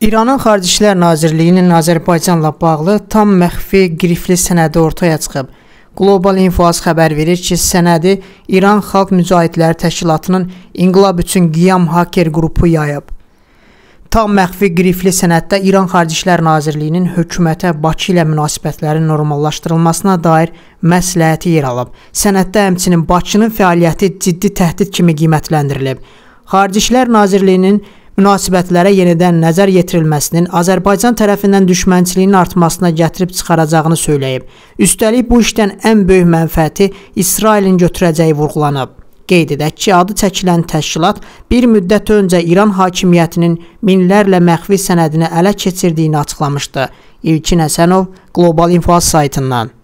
İranın Xarici İşlər Nazirliyinin Azərbaycanla bağlı tam məxfi qrifli sənədi ortaya çıxıb. Global Infos xəbər verir ki, sənədi İran Xalq Mücahidləri Təşkilatının İnqilab üçün Qiyam Haker qrupu yayıb. Tam məxfi qrifli sənəddə İran Xarici İşlər Nazirliyinin hökumətə Bakı ilə münasibətlərin normallaşdırılmasına dair məsləhəti yer alıb. Sənəddə həmçinin Bakının fəaliyyəti ciddi təhdid kimi qiymətləndirilib. Xarici İşlər Nazirliyinin münasibətlərə yenidən nəzər yetirilməsinin Azərbaycan tərəfindən düşmənçiliyin artmasına gətirib çıxaracağını söyləyib. Üstəlik bu işdən ən böyük mənfəəti İsrailin götürəcəyi vurğulanıb. Qeyd edək ki, adı çəkilən təşkilat bir müddət öncə İran hakimiyyətinin minlərlə məxfi sənədini ələ keçirdiyini açıqlamışdı. İlkin Həsənov Global İnfo saytından